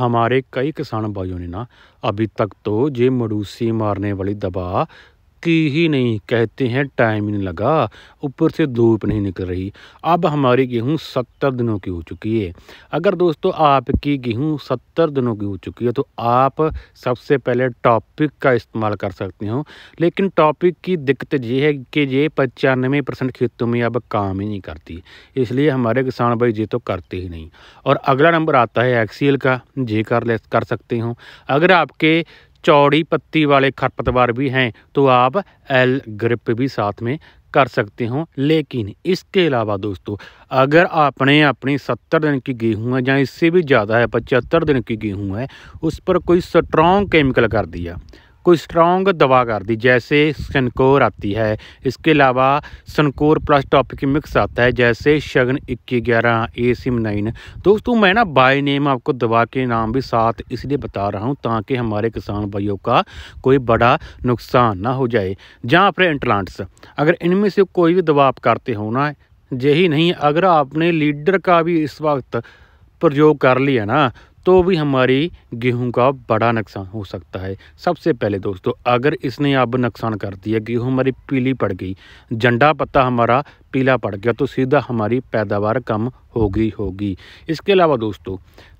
ਹਮਾਰੇ ਕਈ ਕਿਸਾਨ ਭਾਈਓ ਨੇ ਨਾ ਅਭੀ ਤੱਕ ਤੋਂ ਜੇ ਮੜੂਸੀ ਮਾਰਨੇ ਵਾਲੀ ਦਬਾ की ही नहीं कहते हैं टाइम ही नहीं लगा ऊपर से धूप नहीं निकल रही अब हमारी गेहूँ सत्तर दिनों की हो चुकी है अगर दोस्तों आपकी गेहूँ सत्तर दिनों की हो चुकी है तो आप सबसे पहले टॉपिक का इस्तेमाल कर सकते हो लेकिन टॉपिक की दिक्कत ये है कि ये पचानवे परसेंट खेतों में अब काम ही नहीं करती इसलिए हमारे किसान भाई ये तो करते ही नहीं और अगला नंबर आता है एक्सीएल का जे कर ले कर सकते हो अगर आपके चौड़ी पत्ती वाले खरपतवार भी हैं तो आप एल ग्रिप भी साथ में कर सकते हो लेकिन इसके अलावा दोस्तों अगर आपने अपनी सत्तर दिन की गेहूँ है या इससे भी ज़्यादा है पचहत्तर दिन की गेहूँ है उस पर कोई स्ट्रॉन्ग केमिकल कर दिया कोई स्ट्रॉन्ग दवा कर दी जैसे सनकोर आती है इसके अलावा सनकोर प्लस टॉपिक मिक्स आता है जैसे शगन इक्की ग्यारह ए सिम नाइन दोस्तों मैं ना बाय नेम आपको दवा के नाम भी साथ इसलिए बता रहा हूँ ताकि हमारे किसान भाइयों का कोई बड़ा नुकसान ना हो जाए जहाँ फिर इंटलांट्स अगर इनमें से कोई भी दवा आप करते हो ना यही नहीं अगर आपने लीडर का भी इस वक्त प्रयोग कर लिया ना तो भी हमारी गेहूं का बड़ा नुकसान हो सकता है सबसे पहले दोस्तों अगर इसने अब नुकसान कर दिया गेहूं हमारी पीली पड़ गई झंडा पत्ता हमारा पीला पड़ गया तो सीधा हमारी पैदावार कम होगी होगी इसके अलावा दोस्तों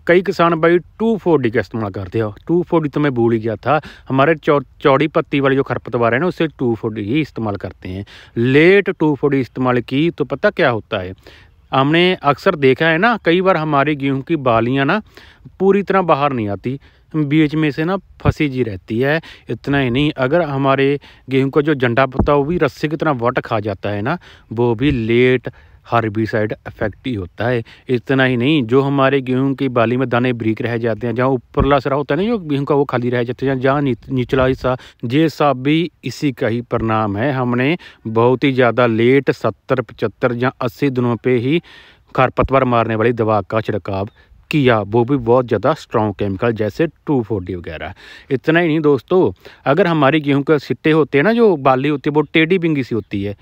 कई किसान भाई टू फोर्डी का इस्तेमाल करते हो टू फोर्डी तो मैं भूल ही गया था हमारे चौ चौड़ी पत्ती वाले जो खरपतवार है ना उसे टू फोर डी ही इस्तेमाल करते हैं लेट टू फोर डी इस्तेमाल की तो पता क्या होता है हमने अक्सर देखा है ना कई बार हमारे गेहूं की बालियां ना पूरी तरह बाहर नहीं आती बीच में से ना फंसी जी रहती है इतना ही नहीं अगर हमारे गेहूं का जो जंडा पत्ता वो भी रस्से की तरह वट खा जाता है ना वो भी लेट हार्बिसाइड ही होता है इतना ही नहीं जो हमारे गेहूं की बाली में दाने ब्रीक रह जाते हैं जहाँ ऊपरला सरा होता है ना जो गेहूं का वो खाली रह जाते हैं जहाँ निचला हिस्सा ये सब भी इसी का ही परिणाम है हमने बहुत ही ज़्यादा लेट सत्तर पचहत्तर या अस्सी दिनों पर ही खरपतवार मारने वाली दवा का छिड़काव किया वो भी बहुत ज़्यादा स्ट्रॉन्ग केमिकल जैसे टू फोर डी वगैरह इतना ही नहीं दोस्तों अगर हमारी गेहूं के सिट्टे होते हैं ना जो बाली होती है वो टेढ़ी बिंगी सी होती है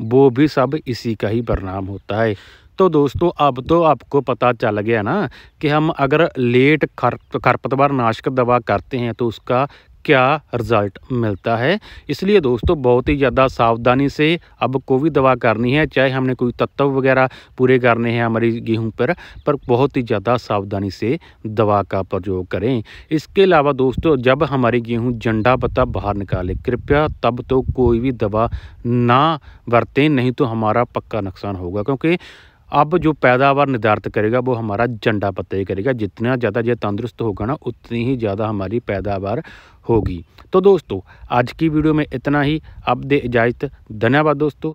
वो भी सब इसी का ही परिणाम होता है तो दोस्तों अब तो आपको पता चल गया ना कि हम अगर लेट खर खरपतवार नाशक दवा करते हैं तो उसका क्या रिज़ल्ट मिलता है इसलिए दोस्तों बहुत ही ज़्यादा सावधानी से अब कोई दवा करनी है चाहे हमने कोई तत्व वगैरह पूरे करने हैं हमारी गेहूं पर पर बहुत ही ज़्यादा सावधानी से दवा का प्रयोग करें इसके अलावा दोस्तों जब हमारी गेहूं जंडा पत्ता बाहर निकाले कृपया तब तो कोई भी दवा ना वरतें नहीं तो हमारा पक्का नुकसान होगा क्योंकि अब जो पैदावार निर्धारित करेगा वो हमारा झंडा पत्ता करेगा जितना ज़्यादा यह तंदुरुस्त होगा ना उतनी ही ज़्यादा हमारी पैदावार होगी तो दोस्तों आज की वीडियो में इतना ही अब दे इजाज़त धन्यवाद दोस्तों